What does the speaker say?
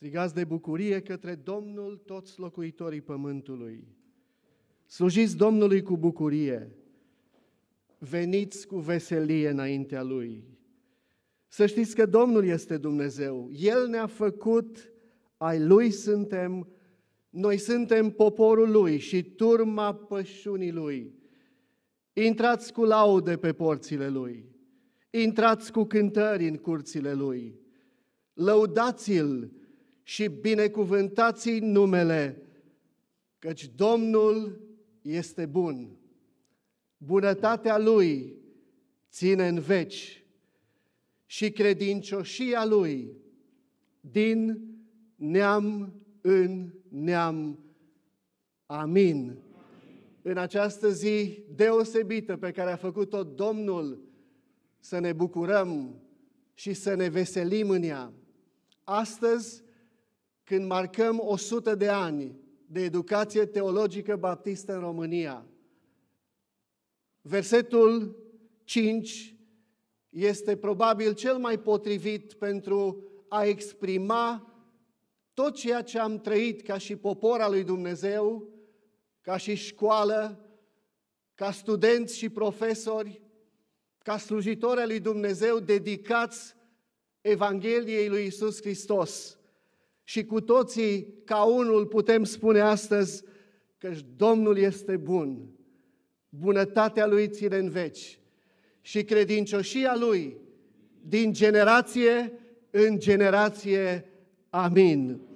Strigați de bucurie către Domnul toți locuitorii pământului. Slujiți Domnului cu bucurie. Veniți cu veselie înaintea Lui. Să știți că Domnul este Dumnezeu. El ne-a făcut, ai Lui suntem, noi suntem poporul Lui și turma pășunii Lui. Intrați cu laude pe porțile Lui. Intrați cu cântări în curțile Lui. Lăudați-l și binecuvântați numele, căci Domnul este bun. Bunătatea Lui ține în veci și credincioșia Lui din neam în neam. Amin. Amin. În această zi deosebită pe care a făcut-o Domnul, să ne bucurăm și să ne veselim în ea. Astăzi când marcăm 100 de ani de educație teologică baptistă în România. Versetul 5 este probabil cel mai potrivit pentru a exprima tot ceea ce am trăit ca și popor al lui Dumnezeu, ca și școală, ca studenți și profesori, ca slujitori al lui Dumnezeu dedicați Evangheliei lui Isus Hristos. Și cu toții, ca unul, putem spune astăzi că Domnul este bun, bunătatea Lui ține în veci și credincioșia Lui din generație în generație. Amin.